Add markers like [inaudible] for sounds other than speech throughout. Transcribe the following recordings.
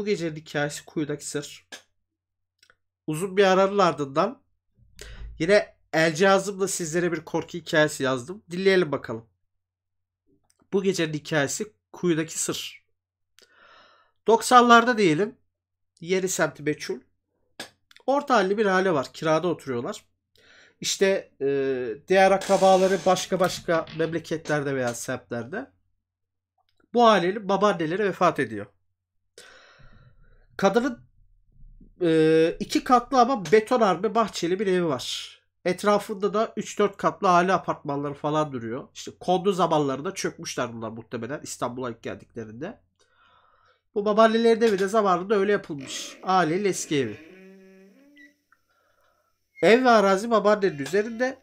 bu gecenin hikayesi kuyudaki sır. Uzun bir aranın ardından yine el cihazımla sizlere bir korku hikayesi yazdım. Dinleyelim bakalım. Bu gecenin hikayesi kuyudaki sır. 90'larda diyelim yeni semti meçhul. Orta halli bir hale var. Kirada oturuyorlar. İşte e, diğer akrabaları başka başka memleketlerde veya semtlerde. Bu ailenin babaanneleri vefat ediyor. Kadının e, iki katlı ama beton harbi bahçeli bir evi var. Etrafında da 3-4 katlı hali apartmanları falan duruyor. İşte kondu zamanlarında çökmüşler bunlar muhtemelen İstanbul'a ilk geldiklerinde. Bu babaannelerin evi de zamanında öyle yapılmış. Ailenin eski evi. Ev ve arazi babaannenin üzerinde.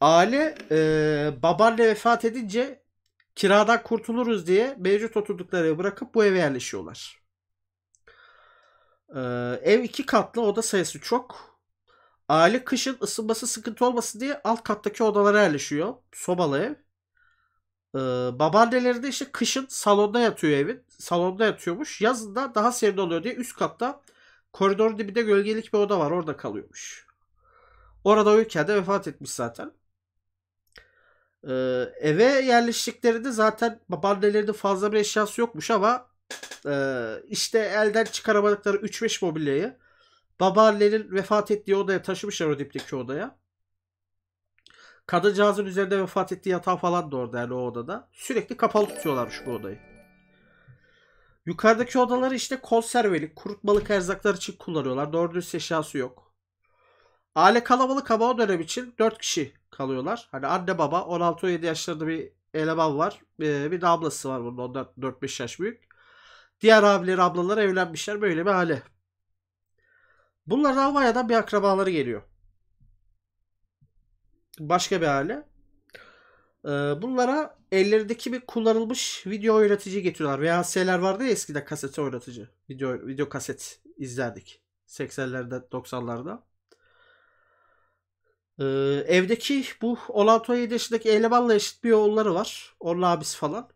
Aile e, babaanne vefat edince kiradan kurtuluruz diye mevcut oturdukları evi bırakıp bu eve yerleşiyorlar. Ee, ev iki katlı oda sayısı çok. Aile kışın ısınması sıkıntı olmasın diye alt kattaki odalara yerleşiyor. Sobalı ev. Ee, babaanneleri de işte kışın salonda yatıyor evin. Salonda yatıyormuş. Yazında daha serin oluyor diye üst katta koridor dibinde gölgelik bir oda var. Orada kalıyormuş. Orada uyurken de vefat etmiş zaten. Ee, eve yerleştiklerinde zaten babaannelerinin fazla bir eşyası yokmuş ama ee, işte elden çıkaramadıkları 3-5 mobilyayı babaannenin vefat ettiği odaya taşımışlar o dipteki odaya. Kadıncağızın üzerinde vefat ettiği yatağı falan da orada yani o odada. Sürekli kapalı tutuyorlarmış bu odayı. Yukarıdaki odaları işte konservelik, kurutmalık erzaklar için kullanıyorlar. Doğru düz eşyası yok. Aile kalabalık ama o dönem için 4 kişi kalıyorlar. Hani anne baba 16-17 yaşlarında bir eleman var. Ee, bir de ablası var bunun 14-5 yaş büyük. Diğer abileri ablaları evlenmişler böyle bir hale. Bunlar Ravaya'dan bir akrabaları geliyor. Başka bir hale. Ee, bunlara ellerindeki bir kullanılmış video oynatici getiriyorlar. veya VHS'ler vardı ya eskiden kasete oynatıcı. Video, video kaset izlerdik. 80'lerde 90'larda. Ee, evdeki bu 16-17 yaşındaki elemanla eşit bir oğulları var. Onun abisi falan.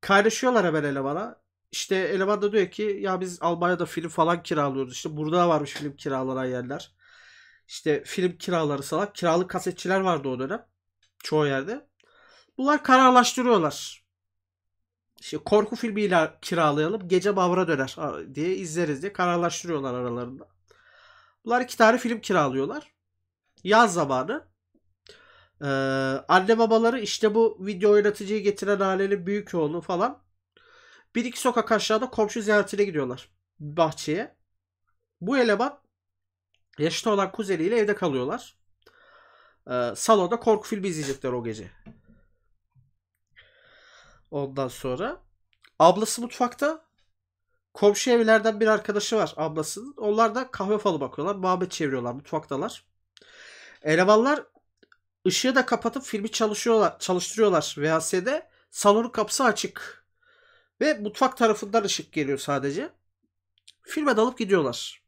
Kaynaşıyorlar hemen elemana. İşte eleman da diyor ki ya biz Almanya'da film falan kiralıyoruz. İşte burada varmış film kiralanan yerler. İşte film kiraları salak. Kiralık kasetçiler vardı o dönem. Çoğu yerde. Bunlar kararlaştırıyorlar. İşte korku filmiyle kiralayalım. Gece Bavra döner diye izleriz diye kararlaştırıyorlar aralarında. Bunlar iki tane film kiralıyorlar. Yaz zamanı. Ee, anne babaları işte bu video yöneticiyi getiren ailenin büyük oğlu falan bir iki sokak aşağıda komşu ziyaretine gidiyorlar bahçeye. Bu eleman yaşlı olan kuzeniyle evde kalıyorlar. Ee, salonda korku filmi izleyecekler o gece. Ondan sonra ablası mutfakta komşu evlerden bir arkadaşı var ablasının. Onlar da kahve falı bakıyorlar. Muhabbet çeviriyorlar mutfaktalar. Elemanlar ışığı da kapatıp filmi çalışıyorlar, çalıştırıyorlar VHS'de. Salonun kapısı açık. Ve mutfak tarafından ışık geliyor sadece. Filme dalıp gidiyorlar.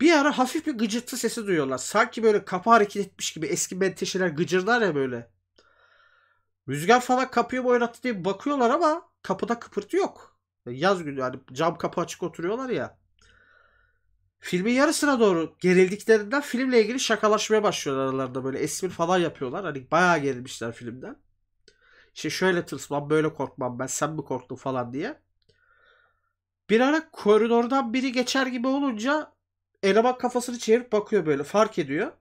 Bir ara hafif bir gıcırtı sesi duyuyorlar. Sanki böyle kapı hareket etmiş gibi eski menteşeler gıcırlar ya böyle. Rüzgar falan kapıyı mı oynattı diye bakıyorlar ama kapıda kıpırtı yok. E, yaz günü yani cam kapı açık oturuyorlar ya. Filmin yarısına doğru gerildiklerinden filmle ilgili şakalaşmaya başlıyorlar aralarında böyle espri falan yapıyorlar. Hani bayağı gerilmişler filmden. İşte şöyle tırsmam böyle korkmam ben sen mi korktun falan diye. Bir ara koridordan biri geçer gibi olunca eleman kafasını çevirip bakıyor böyle fark ediyor.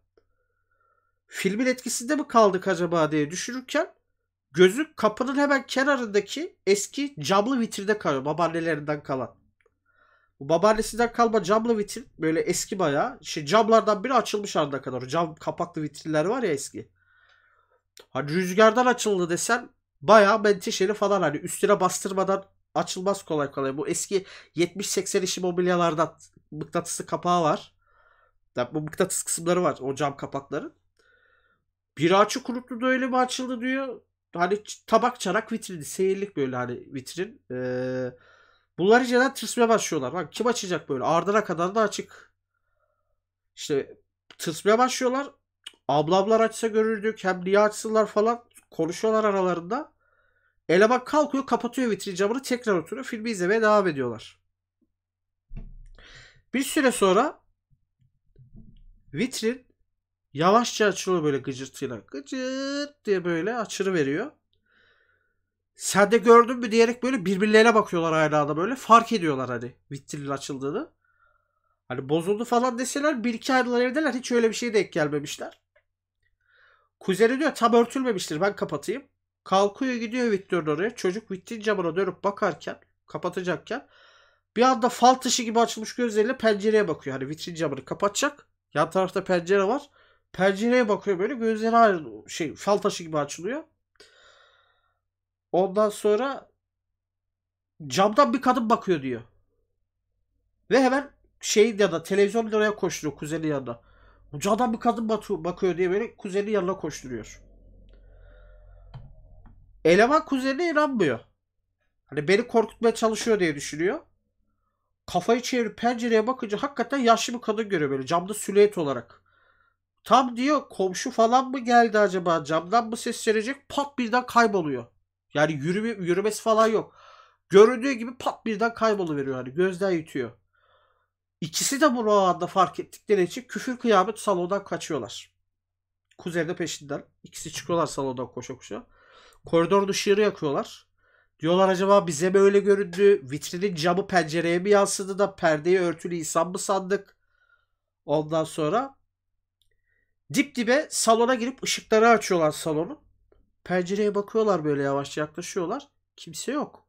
Filmin etkisinde mi kaldık acaba diye düşünürken gözü kapının hemen kenarındaki eski camlı vitride kalıyor babaannelerinden kalan. Bu babaannesinden kalma camlı vitrin böyle eski bayağı. Şimdi şey camlardan biri açılmış arada kadar. Cam kapaklı vitrinler var ya eski. Hani rüzgardan açıldı desen baya ben menteşeli falan hani üstüne bastırmadan açılmaz kolay kolay. Bu eski 70-80 işi mobilyalarda mıknatısı kapağı var. Yani bu mıknatıs kısımları var o cam kapakların. Bir açı kuruttu da öyle mi açıldı diyor. Hani tabak çarak vitrini. Seyirlik böyle hani vitrin. Ee, bunlar iceden tırsmaya başlıyorlar. Bak kim açacak böyle? Ardına kadar da açık. İşte tırsmaya başlıyorlar. Ablamlar açsa görürdük. Hem niye açsınlar falan. Konuşuyorlar aralarında. Eleman kalkıyor kapatıyor vitrin camını tekrar oturuyor. Filmi izlemeye devam ediyorlar. Bir süre sonra vitrin yavaşça açılıyor böyle gıcırtıyla. Gıcırt diye böyle açırı veriyor. Sen de gördün mü diyerek böyle birbirlerine bakıyorlar aynı da böyle. Fark ediyorlar hani vitrinin açıldığını. Hani bozuldu falan deseler bir iki ayrılar evdeler. Hiç öyle bir şey denk gelmemişler. Kuzeni diyor tam örtülmemiştir ben kapatayım. Kalkıyor gidiyor Victor'un oraya. Çocuk Vittin camına dönüp bakarken kapatacakken bir anda fal taşı gibi açılmış gözleriyle pencereye bakıyor. Hani vitrin camını kapatacak. Yan tarafta pencere var. Pencereye bakıyor böyle gözleri ayrı, şey fal taşı gibi açılıyor. Ondan sonra camdan bir kadın bakıyor diyor. Ve hemen şey ya da televizyonun oraya koşuyor kuzenin yanına. Ucadan bir kadın batıyor, bakıyor diye böyle kuzeni yanına koşturuyor. Eleman kuzeni inanmıyor. Hani beni korkutmaya çalışıyor diye düşünüyor. Kafayı çevirip pencereye bakınca hakikaten yaşlı bir kadın görüyor böyle camda silüet olarak. Tam diyor komşu falan mı geldi acaba camdan mı ses verecek pat birden kayboluyor. Yani yürüme, yürümesi falan yok. Göründüğü gibi pat birden kayboluveriyor hani gözden yutuyor. İkisi de bu buralarda fark ettikleri için küfür kıyamet salondan kaçıyorlar. Kuzey de peşinden. İkisi çıkıyorlar salondan koşa koşa. Koridorda ışığı yakıyorlar. Diyorlar acaba bize mi öyle göründü? Vitrinin camı pencereye mi yansıdı da perdeyi örtülü insan mı sandık? Ondan sonra dip dibe salona girip ışıkları açıyorlar salonu. Pencereye bakıyorlar böyle yavaşça yaklaşıyorlar. Kimse yok.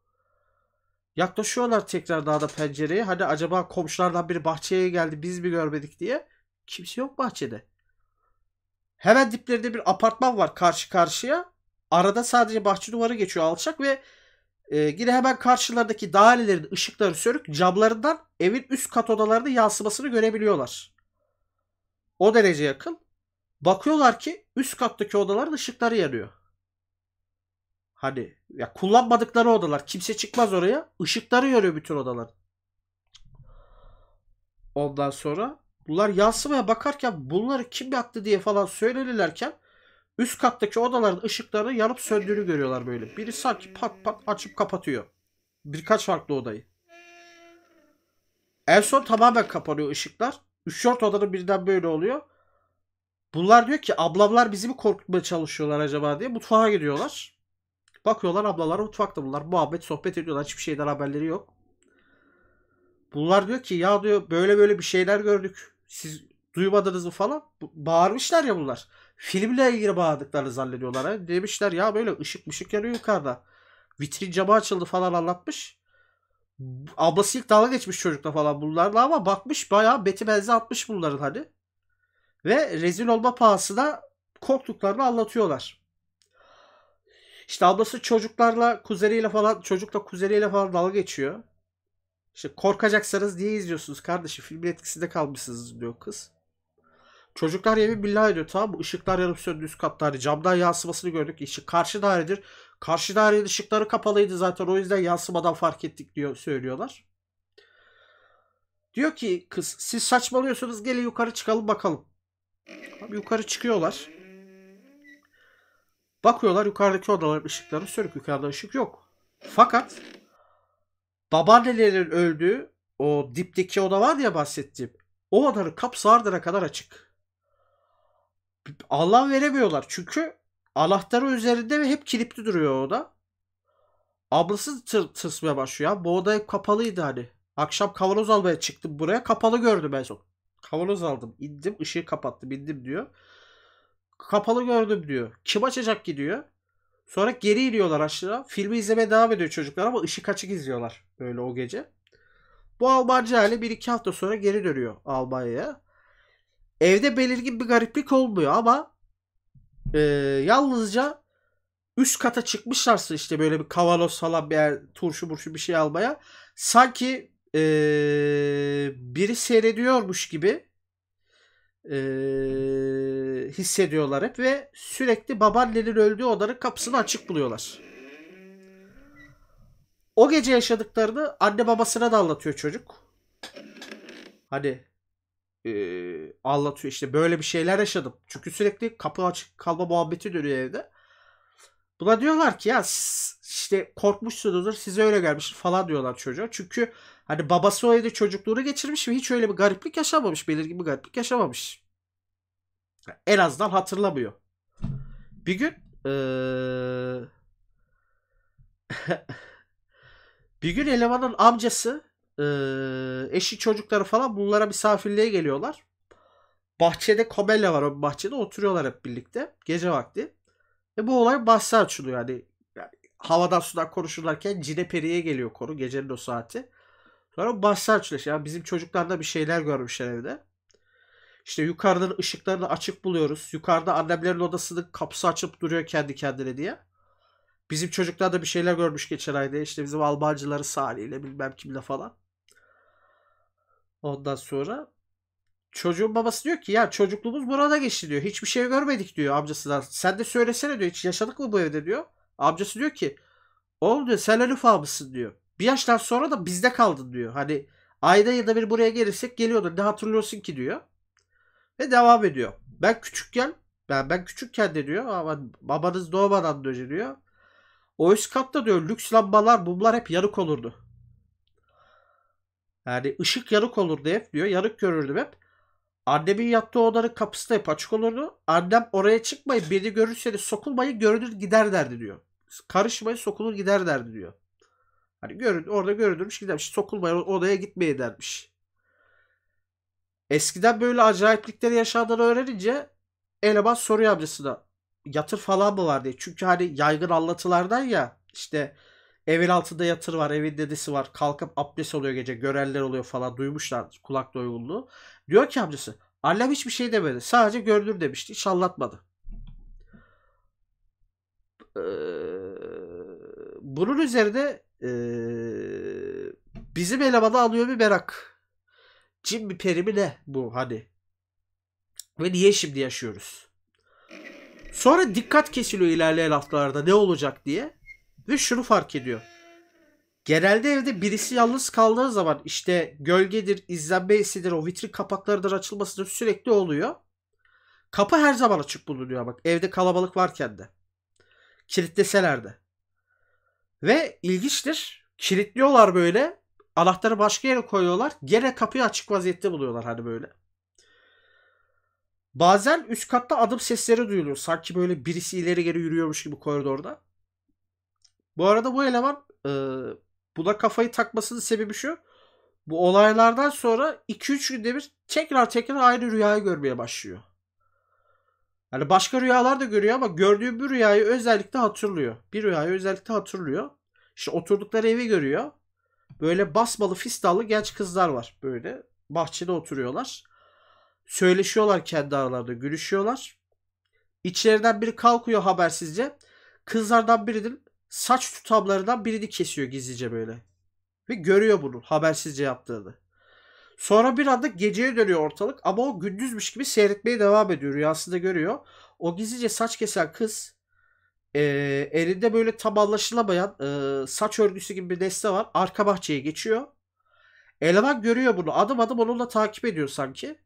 Yaklaşıyorlar tekrar daha da pencereye. Hadi acaba komşulardan biri bahçeye geldi biz mi görmedik diye. Kimse yok bahçede. Hemen diplerinde bir apartman var karşı karşıya. Arada sadece bahçe duvarı geçiyor alçak ve e, yine hemen karşılardaki dairelerin ışıkları sönük camlarından evin üst kat odalarında yansımasını görebiliyorlar. O derece yakın. Bakıyorlar ki üst kattaki odaların ışıkları yanıyor. Hani ya kullanmadıkları odalar. Kimse çıkmaz oraya. Işıkları görüyor bütün odalar. Ondan sonra bunlar yansımaya bakarken bunları kim yaptı diye falan söylenirlerken üst kattaki odaların ışıklarını yanıp söndüğünü görüyorlar böyle. Biri sanki pat pat açıp kapatıyor. Birkaç farklı odayı. En son tamamen kapanıyor ışıklar. 3-4 odanın birden böyle oluyor. Bunlar diyor ki ablamlar bizi mi korkutmaya çalışıyorlar acaba diye mutfağa gidiyorlar. Bakıyorlar ablalar mutfakta bunlar muhabbet sohbet ediyorlar. Hiçbir şeyden haberleri yok. Bunlar diyor ki ya diyor böyle böyle bir şeyler gördük. Siz duymadınız mı falan. Bağırmışlar ya bunlar. Filmle ilgili bağırdıklarını zannediyorlar. He. Hani demişler ya böyle ışık ışık yanıyor yukarıda. Vitrin camı açıldı falan anlatmış. Ablası ilk dalga geçmiş çocukla falan bunlarla ama bakmış bayağı beti benzi atmış bunların hani. Ve rezil olma pahasına korktuklarını anlatıyorlar. İşte ablası çocuklarla kuzeniyle falan çocukla kuzeniyle falan dalga geçiyor. İşte korkacaksınız diye izliyorsunuz kardeşim filmin etkisinde kalmışsınız diyor kız. Çocuklar yemin billah ediyor tamam mı? Işıklar yanıp söndü üst katlarda. Hani camdan yansımasını gördük. İşte karşı dairedir. Karşı dairenin ışıkları kapalıydı zaten. O yüzden yansımadan fark ettik diyor söylüyorlar. Diyor ki kız siz saçmalıyorsunuz gelin yukarı çıkalım bakalım. Abi yukarı çıkıyorlar. Bakıyorlar yukarıdaki odaların ışıkları sönük. Yukarıda ışık yok. Fakat babaannelerin öldüğü o dipteki oda var ya bahsettiğim. O odanın kapısı ardına kadar açık. Allah veremiyorlar. Çünkü anahtarı üzerinde ve hep kilitli duruyor o oda. Ablası tır tırsmaya başlıyor. Bu oda hep kapalıydı hani. Akşam kavanoz almaya çıktım buraya. Kapalı gördüm en son. Kavanoz aldım. indim ışığı kapattım indim diyor kapalı gördüm diyor. Kim açacak gidiyor Sonra geri iniyorlar aşağı. Filmi izlemeye devam ediyor çocuklar ama ışık açık izliyorlar böyle o gece. Bu Almanca aile bir iki hafta sonra geri dönüyor Almanya'ya. Evde belirgin bir gariplik olmuyor ama e, yalnızca üst kata çıkmışlarsa işte böyle bir kavanoz falan bir yer, turşu burşu bir şey almaya. Sanki e, biri seyrediyormuş gibi e, hissediyorlar hep ve sürekli babaannenin öldüğü odanın kapısını açık buluyorlar. O gece yaşadıklarını anne babasına da anlatıyor çocuk. Hani e, anlatıyor işte böyle bir şeyler yaşadım. Çünkü sürekli kapı açık kalma muhabbeti dönüyor evde. Buna diyorlar ki ya işte korkmuşsunuzdur size öyle gelmiş falan diyorlar çocuğa. Çünkü Hani babası o evde çocukluğunu geçirmiş ve hiç öyle bir gariplik yaşamamış. Belirgin bir gariplik yaşamamış. En azından hatırlamıyor. Bir gün ee... [laughs] bir gün elemanın amcası ee, eşi çocukları falan bunlara misafirliğe geliyorlar. Bahçede komella var o bahçede oturuyorlar hep birlikte gece vakti. Ve bu olay bahse açılıyor yani, yani havadan sudan konuşurlarken cine periye geliyor konu gecenin o saati. Sonra baslar çüleş. Ya bizim çocuklarda bir şeyler görmüşler evde. İşte yukarıdan ışıklarını açık buluyoruz. Yukarıda annemlerin odasının kapısı açıp duruyor kendi kendine diye. Bizim çocuklar da bir şeyler görmüş geçen ayda. İşte bizim Almancıları Salih ile bilmem kimle falan. Ondan sonra çocuğun babası diyor ki ya çocukluğumuz burada geçti diyor. Hiçbir şey görmedik diyor amcasına. Sen de söylesene diyor hiç yaşadık mı bu evde diyor. Amcası diyor ki oğlum diyor sen Elif abısın diyor. Bir yaştan sonra da bizde kaldın diyor. Hani ayda ya da bir buraya gelirsek geliyordu. Ne hatırlıyorsun ki diyor. Ve devam ediyor. Ben küçükken ben, ben küçükken de diyor ama babanız doğmadan önce diyor. O üst katta diyor lüks lambalar mumlar hep yanık olurdu. Yani ışık yanık olurdu hep diyor. Yanık görürdüm hep. Annemin yattığı odanın kapısı da hep açık olurdu. Annem oraya çıkmayın beni görürseniz sokulmayın görünür gider derdi diyor. Karışmayın sokulur gider derdi diyor. Hani görün, orada görülürmüş gidermiş. sokulmayan odaya gitmeye dermiş. Eskiden böyle acayiplikleri yaşandığını öğrenince eleman soruyor amcasına yatır falan mı var diye. Çünkü hani yaygın anlatılardan ya işte evin altında yatır var, evin dedesi var. Kalkıp abdest oluyor gece, görenler oluyor falan duymuşlar kulak doyuldu. Diyor ki amcası annem hiçbir şey demedi. Sadece görünür demişti. Hiç anlatmadı. Ee, bunun üzerine ee, bizim elemanı alıyor bir merak. Cin mi peri mi ne bu hani? Ve niye şimdi yaşıyoruz? Sonra dikkat kesiliyor ilerleyen haftalarda ne olacak diye. Ve şunu fark ediyor. Genelde evde birisi yalnız kaldığı zaman işte gölgedir, izlenme hissidir, o vitrin kapaklarıdır açılmasıdır sürekli oluyor. Kapı her zaman açık bulunuyor bak evde kalabalık varken de. Kilitleseler de. Ve ilginçtir. Kilitliyorlar böyle. Anahtarı başka yere koyuyorlar. Gene kapıyı açık vaziyette buluyorlar hani böyle. Bazen üst katta adım sesleri duyuluyor. Sanki böyle birisi ileri geri yürüyormuş gibi koridorda. Bu arada bu eleman e, buna kafayı takmasının sebebi şu. Bu olaylardan sonra 2-3 günde bir tekrar tekrar aynı rüyayı görmeye başlıyor. Yani başka rüyalar da görüyor ama gördüğü bir rüyayı özellikle hatırlıyor. Bir rüyayı özellikle hatırlıyor. İşte oturdukları evi görüyor. Böyle basmalı fistalı genç kızlar var böyle. Bahçede oturuyorlar. Söyleşiyorlar kendi aralarında gülüşüyorlar. İçlerinden biri kalkıyor habersizce. Kızlardan birinin saç tutamlarından birini kesiyor gizlice böyle. Ve görüyor bunu habersizce yaptığını. Sonra bir anda geceye dönüyor ortalık ama o gündüzmüş gibi seyretmeye devam ediyor. Rüyasında görüyor. O gizlice saç kesen kız e, elinde böyle tam anlaşılamayan e, saç örgüsü gibi bir nesne var. Arka bahçeye geçiyor. Eleman görüyor bunu. Adım adım onunla takip ediyor sanki.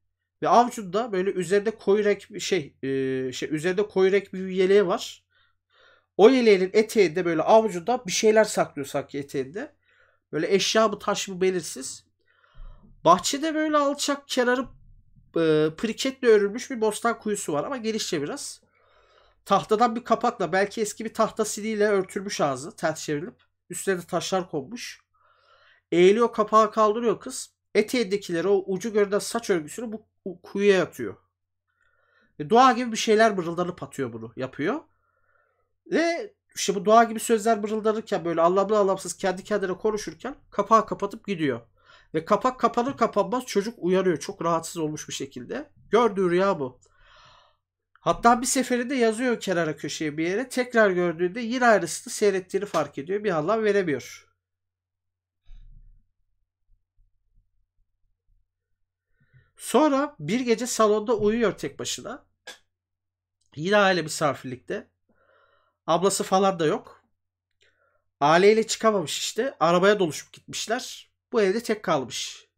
Ve avcunda böyle üzerinde koyu renk bir şey, e, şey üzerinde koyu renk bir yeleği var. O yeleğin eteğinde böyle avcunda bir şeyler saklıyor sanki eteğinde. Böyle eşya mı taş mı belirsiz. Bahçede böyle alçak kenarı e, priketle örülmüş bir bostan kuyusu var ama gelişçe biraz. Tahtadan bir kapakla belki eski bir tahta siliyle örtülmüş ağzı ters çevrilip üstüne de taşlar konmuş. Eğiliyor kapağı kaldırıyor kız. Eteğindekileri o ucu görünen saç örgüsünü bu kuyuya atıyor. E, dua gibi bir şeyler mırıldanıp atıyor bunu yapıyor. Ve işte bu doğa gibi sözler mırıldanırken böyle anlamlı anlamsız kendi kendine konuşurken kapağı kapatıp gidiyor. Ve kapak kapanır kapanmaz çocuk uyarıyor çok rahatsız olmuş bir şekilde. Gördüğü rüya bu. Hatta bir seferinde yazıyor kenara köşeye bir yere. Tekrar gördüğünde yine aynısını seyrettiğini fark ediyor. Bir anlam veremiyor. Sonra bir gece salonda uyuyor tek başına. Yine aile misafirlikte. Ablası falan da yok. Aileyle çıkamamış işte. Arabaya doluşup gitmişler. Bu evde tek kalmış.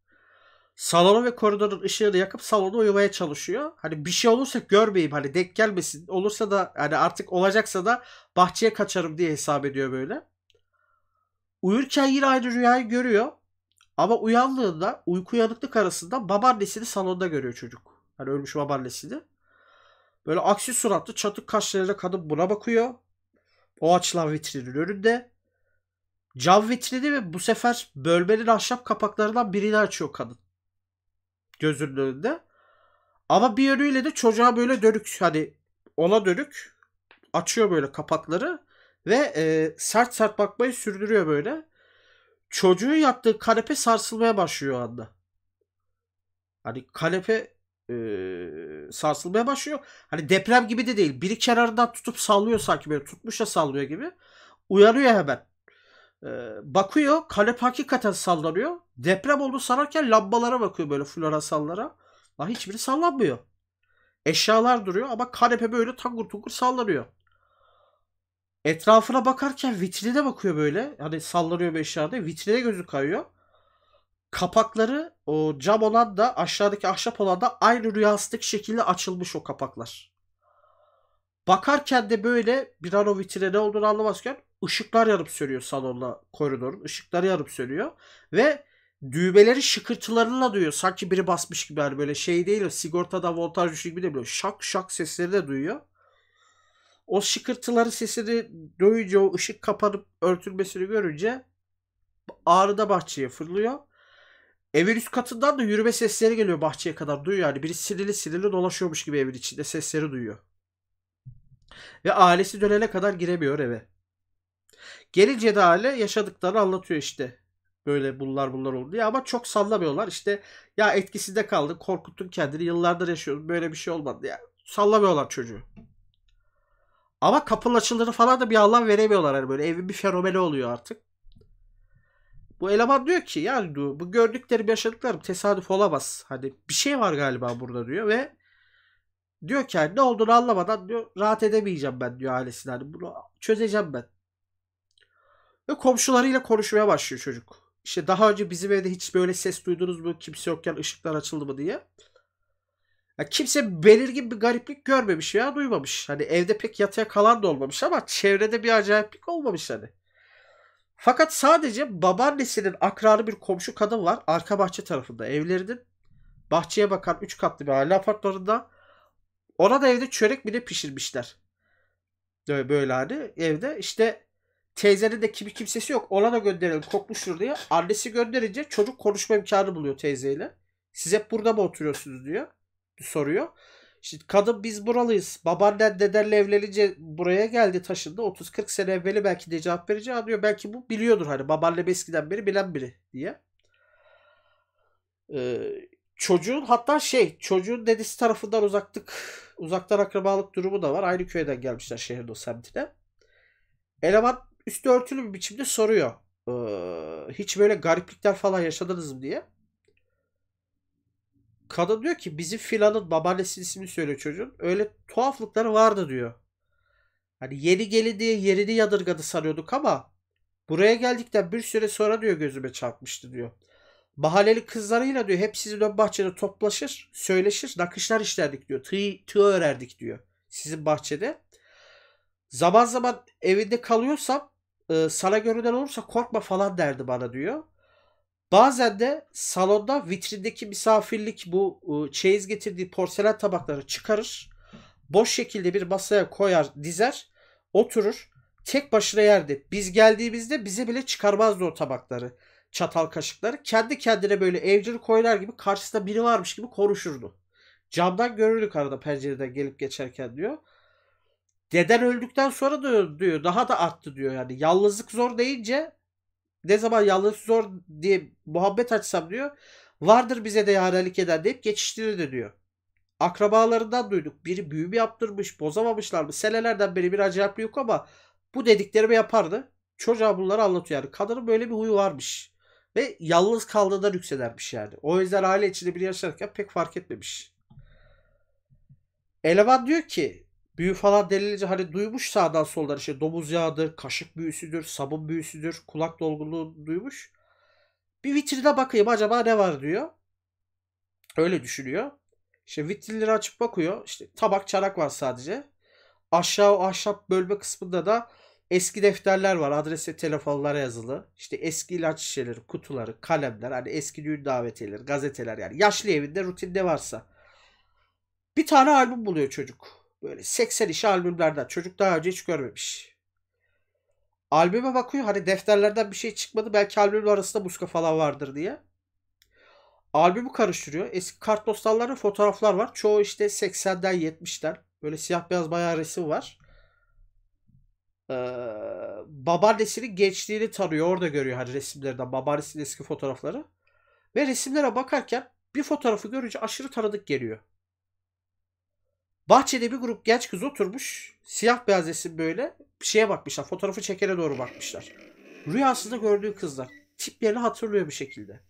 Salonu ve koridorun ışığını yakıp salonu uyumaya çalışıyor. Hani bir şey olursa görmeyeyim hani denk gelmesin. Olursa da hani artık olacaksa da bahçeye kaçarım diye hesap ediyor böyle. Uyurken yine aynı rüyayı görüyor. Ama uyandığında uyku uyanıklık arasında babaannesini salonda görüyor çocuk. Hani ölmüş babaannesini. Böyle aksi suratlı çatık kaşlarıyla kadın buna bakıyor. O açılan vitrinin önünde. Cam vitrini ve bu sefer bölmenin ahşap kapaklarından birini açıyor kadın. Gözünün önünde. Ama bir yönüyle de çocuğa böyle dönük hani ona dönük açıyor böyle kapakları ve e, sert sert bakmayı sürdürüyor böyle. Çocuğun yattığı kanepe sarsılmaya başlıyor o anda. Hani kanepe e, sarsılmaya başlıyor. Hani deprem gibi de değil. Biri kenarından tutup sallıyor sanki böyle tutmuş ya sallıyor gibi. Uyanıyor hemen. Ee, bakıyor Kalep hakikaten sallanıyor. Deprem oldu sararken lambalara bakıyor böyle floresanlara. Lan hiçbiri sallanmıyor. Eşyalar duruyor ama kanepe böyle tangur tungur sallanıyor. Etrafına bakarken vitrine bakıyor böyle. Hani sallanıyor bir eşyada, Vitrine gözü kayıyor. Kapakları o cam olan da aşağıdaki ahşap olan da aynı rüyastık şekilde açılmış o kapaklar. Bakarken de böyle bir an o vitrine ne olduğunu anlamazken ışıklar yarıp sönüyor salonla koridorun. Işıkları yarıp sönüyor. Ve düğmeleri şıkırtılarıyla duyuyor. Sanki biri basmış gibi yani böyle şey değil. Sigortada voltaj düşüyor gibi de böyle şak şak sesleri de duyuyor. O şıkırtıları sesini duyunca o ışık kapanıp örtülmesini görünce ağrıda bahçeye fırlıyor. Evin üst katından da yürüme sesleri geliyor bahçeye kadar duyuyor yani. Biri sinirli sinirli dolaşıyormuş gibi evin içinde sesleri duyuyor. Ve ailesi dönene kadar giremiyor eve. Geri Jedi'le yaşadıkları anlatıyor işte. Böyle bunlar bunlar oldu ya ama çok sallamıyorlar. İşte ya etkisinde kaldı. Korkuttun kendini. Yıllardır yaşıyorsun. Böyle bir şey olmadı ya. Sallamıyorlar çocuğu. Ama kapının açıldığını falan da bir anlam veremiyorlar. Yani böyle evin bir fenomeni oluyor artık. Bu eleman diyor ki ya diyor, bu gördüklerim yaşadıklarım tesadüf olamaz. Hani bir şey var galiba burada diyor ve diyor ki yani ne olduğunu anlamadan diyor rahat edemeyeceğim ben diyor ailesine. Hani bunu çözeceğim ben. Ve komşularıyla konuşmaya başlıyor çocuk. İşte daha önce bizim evde hiç böyle ses duydunuz mu? Kimse yokken ışıklar açıldı mı diye. Ya kimse belirgin bir gariplik görmemiş ya duymamış. Hani evde pek yatıya kalan da olmamış ama çevrede bir acayiplik olmamış hani. Fakat sadece babaannesinin akrarı bir komşu kadın var. Arka bahçe tarafında evlerinin bahçeye bakan 3 katlı bir aile apartmanında. Ona da evde çörek bile pişirmişler. Böyle, böyle hani evde işte Teyzede de kimi kimsesi yok. Ona da gönderelim kokmuştur diye. Annesi gönderince çocuk konuşma imkanı buluyor teyzeyle. Siz hep burada mı oturuyorsunuz diyor. Soruyor. İşte kadın biz buralıyız. Babaannen dedenle evlenince buraya geldi taşındı. 30-40 sene evveli belki de cevap vereceği anlıyor. Belki bu biliyordur hani babaannem eskiden beri bilen biri diye. Ee, çocuğun hatta şey çocuğun dedesi tarafından uzaklık uzaktan akrabalık durumu da var. Aynı köyden gelmişler şehirde o semtine. Eleman üstü örtülü bir biçimde soruyor. Ee, hiç böyle gariplikler falan yaşadınız mı diye. Kadın diyor ki bizim filanın babaannesi ismini söylüyor çocuğun. Öyle tuhaflıkları vardı diyor. Hani yeni gelin diye yerini yadırgadı sanıyorduk ama buraya geldikten bir süre sonra diyor gözüme çarpmıştı diyor. Mahalleli kızlarıyla diyor hep sizin ön bahçede toplaşır, söyleşir, nakışlar işlerdik diyor. Tığ, tığ örerdik diyor sizin bahçede. Zaman zaman evinde kalıyorsam e, sana görünen olursa korkma falan derdi bana diyor. Bazen de salonda vitrindeki misafirlik bu e, çeyiz getirdiği porselen tabakları çıkarır. Boş şekilde bir masaya koyar dizer. Oturur. Tek başına yerdi. Biz geldiğimizde bize bile çıkarmazdı o tabakları. Çatal kaşıkları. Kendi kendine böyle evcil koyular gibi karşısında biri varmış gibi konuşurdu. Camdan görürdük arada pencereden gelip geçerken diyor deden öldükten sonra da diyor daha da arttı diyor yani yalnızlık zor deyince ne zaman yalnızlık zor diye muhabbet açsam diyor vardır bize de yarelik eden deyip geçiştirirdi diyor. Akrabalarından duyduk. Biri büyü mü yaptırmış, bozamamışlar mı? Senelerden beri bir acayip yok ama bu dediklerimi yapardı. Çocuğa bunları anlatıyor yani. Kadının böyle bir huyu varmış. Ve yalnız kaldığında yükselermiş yani. O yüzden aile içinde bir yaşarken pek fark etmemiş. Eleman diyor ki Büyü falan delilince hani duymuş sağdan soldan işte domuz yağıdır, kaşık büyüsüdür, sabun büyüsüdür, kulak dolgunluğu duymuş. Bir vitrine bakayım acaba ne var diyor. Öyle düşünüyor. İşte vitrinleri açıp bakıyor. İşte tabak çanak var sadece. Aşağı o ahşap bölme kısmında da eski defterler var. Adres ve telefonlara yazılı. İşte eski ilaç şişeleri, kutuları, kalemler, hani eski düğün davetiyeleri, gazeteler yani yaşlı evinde rutinde varsa. Bir tane albüm buluyor çocuk. Böyle 80 işi albümlerden. Çocuk daha önce hiç görmemiş. Albüme bakıyor hani defterlerden bir şey çıkmadı. Belki albümler arasında muska falan vardır diye. Albümü karıştırıyor. Eski kartpostallarda fotoğraflar var. Çoğu işte 80'den 70'ten. Böyle siyah beyaz bayağı resim var. Ee, babaannesinin gençliğini tarıyor. Orada görüyor hani resimlerden. Babaannesinin eski fotoğrafları. Ve resimlere bakarken bir fotoğrafı görünce aşırı tanıdık geliyor. Bahçede bir grup genç kız oturmuş. Siyah beyaz resim böyle. Bir şeye bakmışlar. Fotoğrafı çekene doğru bakmışlar. Rüyasında gördüğü kızlar. Tiplerini hatırlıyor bir şekilde.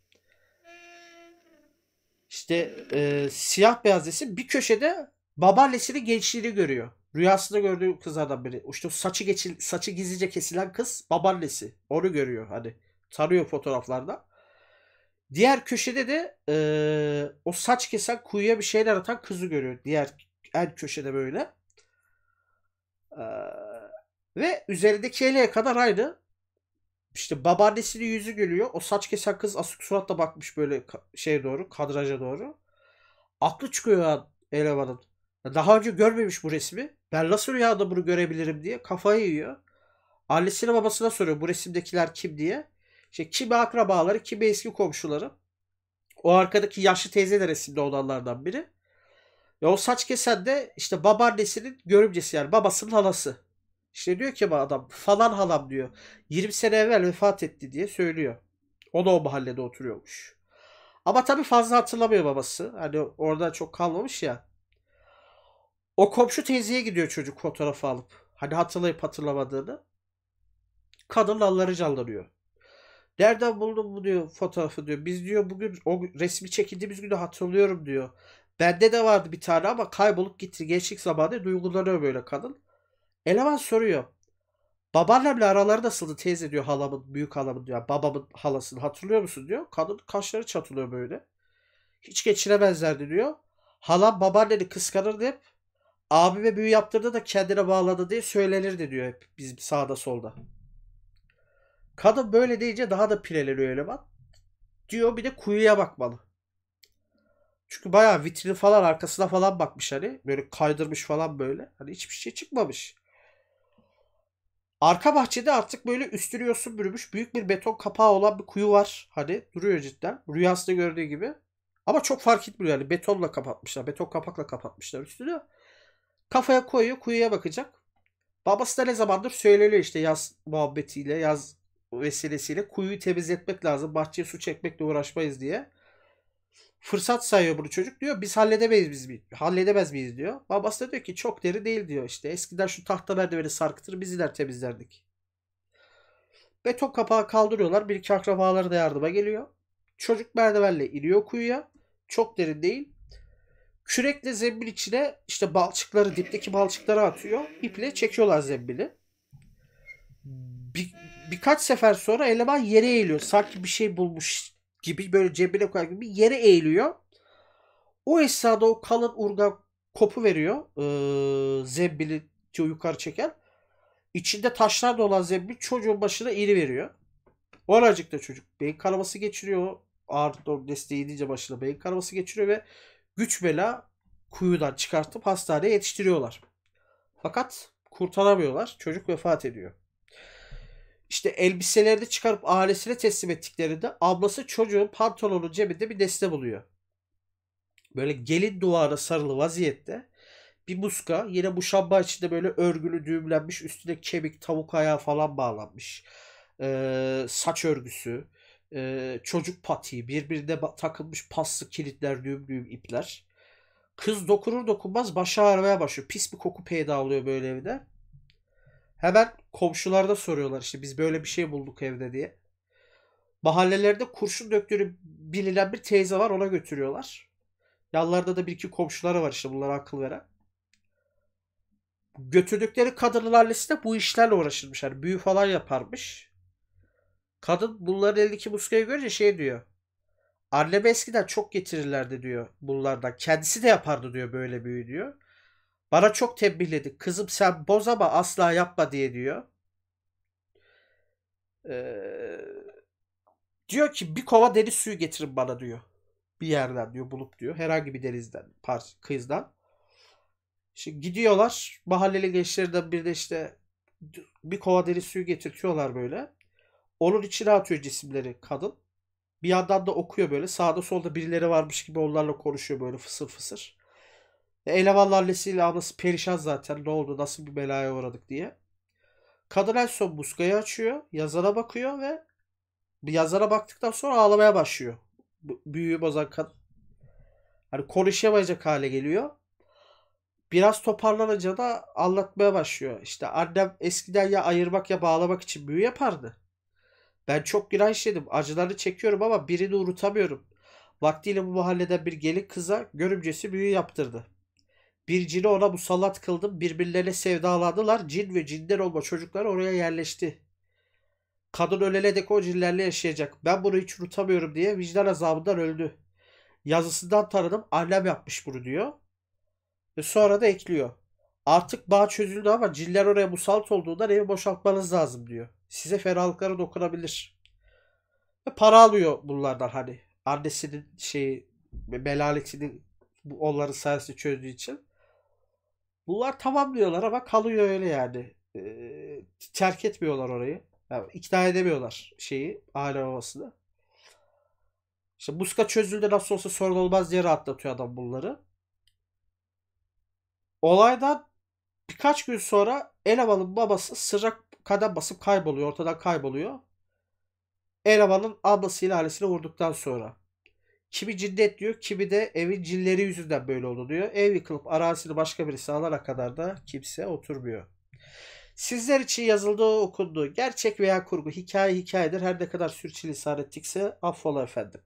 İşte e, siyah beyaz resim bir köşede babaannesinin gençliğini görüyor. Rüyasında gördüğü kızlardan biri. İşte saçı, geçil, saçı gizlice kesilen kız babaannesi. Onu görüyor hani. Tarıyor fotoğraflarda. Diğer köşede de e, o saç kesen kuyuya bir şeyler atan kızı görüyor. Diğer en köşede böyle. Ee, ve üzerindeki yeleğe kadar aynı. İşte babaannesinin yüzü gülüyor. O saç kesen kız asık suratla bakmış böyle şey doğru, kadraja doğru. Aklı çıkıyor elemanın. Daha önce görmemiş bu resmi. Ben nasıl rüyada bunu görebilirim diye kafayı yiyor. Annesine babasına soruyor bu resimdekiler kim diye. İşte kimi akrabaları, kimi eski komşuları. O arkadaki yaşlı teyze de resimde olanlardan biri. Ya o saç kesen de işte babaannesinin görümcesi yani babasının halası. İşte diyor ki adam falan halam diyor. 20 sene evvel vefat etti diye söylüyor. O da o mahallede oturuyormuş. Ama tabii fazla hatırlamıyor babası. Hani orada çok kalmamış ya. O komşu teyzeye gidiyor çocuk fotoğrafı alıp. Hani hatırlayıp hatırlamadığını. Kadın lalları canlanıyor. Nereden buldun bu diyor fotoğrafı diyor. Biz diyor bugün o resmi çekildiğimiz günü hatırlıyorum diyor. Bende de vardı bir tane ama kaybolup gitti. Gençlik zamanı duygulanıyor böyle kadın. Eleman soruyor. Babaannemle araları nasıldı teyze diyor halamın, büyük halamın diyor. Babamın halasını hatırlıyor musun diyor. Kadın kaşları çatılıyor böyle. Hiç geçiremezlerdi diyor. Halam babaanneni kıskanırdı hep. Abime büyü yaptırdı da kendine bağladı diye söylenirdi diyor hep bizim sağda solda. Kadın böyle deyince daha da pireleniyor eleman. Diyor bir de kuyuya bakmalı. Çünkü bayağı vitrini falan arkasına falan bakmış hani. Böyle kaydırmış falan böyle. Hani hiçbir şey çıkmamış. Arka bahçede artık böyle üstünü yosun bürümüş büyük bir beton kapağı olan bir kuyu var. Hani duruyor cidden. Rüyasında gördüğü gibi. Ama çok fark etmiyor yani. Betonla kapatmışlar. Beton kapakla kapatmışlar üstünü. Kafaya koyuyor. Kuyuya bakacak. Babası da ne zamandır söyleniyor işte yaz muhabbetiyle, yaz vesilesiyle. Kuyuyu temizletmek lazım. Bahçeye su çekmekle uğraşmayız diye fırsat sayıyor bunu çocuk diyor biz halledemeyiz biz mi halledemez miyiz diyor. Babası da diyor ki çok deri değil diyor işte eskiden şu tahta merdiveni sarkıtır biz iler temizlerdik. Beton kapağı kaldırıyorlar bir iki akrabaları da yardıma geliyor. Çocuk merdivenle iniyor kuyuya çok derin değil. Kürekle zembil içine işte balçıkları dipteki balçıkları atıyor. İple çekiyorlar zembili. Bir, birkaç sefer sonra eleman yere eğiliyor. Sanki bir şey bulmuş gibi böyle cebine koyar gibi bir yere eğiliyor. O esnada o kalın urga kopu veriyor. Ee, zembili yukarı çeken. İçinde taşlar dolan zembil çocuğun başına iri veriyor. da çocuk beyin kanaması geçiriyor. Ağır desteği yedince başına beyin kanaması geçiriyor ve güç bela kuyudan çıkartıp hastaneye yetiştiriyorlar. Fakat kurtaramıyorlar. Çocuk vefat ediyor işte elbiselerini çıkarıp ailesine teslim ettiklerinde ablası çocuğun pantolonun cebinde bir deste buluyor. Böyle gelin duvara sarılı vaziyette bir muska yine bu şamba içinde böyle örgülü düğümlenmiş üstüne kemik tavuk ayağı falan bağlanmış. Ee, saç örgüsü, e, çocuk patiği birbirine takılmış paslı kilitler düğüm düğüm ipler. Kız dokunur dokunmaz başı ağrımaya başlıyor. Pis bir koku peyda oluyor böyle evde. Hemen komşularda soruyorlar işte biz böyle bir şey bulduk evde diye. Mahallelerde kurşun döktüğünü bilinen bir teyze var ona götürüyorlar. Yanlarda da bir iki komşuları var işte bunlara akıl veren. Götürdükleri kadınlar liste bu işlerle uğraşırmış. Yani büyü falan yaparmış. Kadın bunların elindeki muskayı görünce şey diyor. Anneme eskiden çok getirirlerdi diyor bunlardan. Kendisi de yapardı diyor böyle büyü diyor. Bana çok tembihledik. Kızım sen bozama asla yapma diye diyor. Ee, diyor ki bir kova deniz suyu getirin bana diyor. Bir yerden diyor bulup diyor. Herhangi bir denizden, par kıyıdan. Şimdi gidiyorlar. Mahalleli gençlerden bir de işte bir kova deri suyu getirtiyorlar böyle. Onun içine atıyor cisimleri kadın. Bir yandan da okuyor böyle. Sağda solda birileri varmış gibi onlarla konuşuyor böyle fısır fısır. Elemanlar annesiyle ablası perişan zaten ne oldu nasıl bir belaya uğradık diye. Kadın en son muskayı açıyor. Yazara bakıyor ve yazara baktıktan sonra ağlamaya başlıyor. Büyüğü bozan kadın. Hani konuşamayacak hale geliyor. Biraz toparlanınca da anlatmaya başlıyor. İşte annem eskiden ya ayırmak ya bağlamak için büyü yapardı. Ben çok günah işledim. Acılarını çekiyorum ama birini unutamıyorum. Vaktiyle bu mahalleden bir gelin kıza görümcesi büyü yaptırdı. Bir cini ona musallat kıldım. Birbirlerine sevdaladılar. Cin ve cinden olma çocuklar oraya yerleşti. Kadın ölene dek o cinlerle yaşayacak. Ben bunu hiç unutamıyorum diye vicdan azabından öldü. Yazısından tanıdım. Annem yapmış bunu diyor. Ve sonra da ekliyor. Artık bağ çözüldü ama ciller oraya musallat olduğundan evi boşaltmanız lazım diyor. Size ferahlıkları dokunabilir. Ve para alıyor bunlardan hani. Annesinin şeyi, belalesinin onların sayesinde çözdüğü için. Bunlar tamam diyorlar ama kalıyor öyle yani. Ee, terk etmiyorlar orayı. Yani ikna edemiyorlar şeyi aile babasını. İşte Buska çözüldü nasıl olsa sorun olmaz diye rahatlatıyor adam bunları. Olaydan birkaç gün sonra Eleman'ın babası sıra kadem basıp kayboluyor. Ortadan kayboluyor. Eleman'ın ablasıyla ailesini vurduktan sonra. Kimi cinnet diyor, kimi de evin cilleri yüzünden böyle oldu diyor. Ev yıkılıp arazisini başka birisi alana kadar da kimse oturmuyor. Sizler için yazıldı okundu. Gerçek veya kurgu, hikaye hikayedir. Her ne kadar sürçülisan ettikse affola efendim.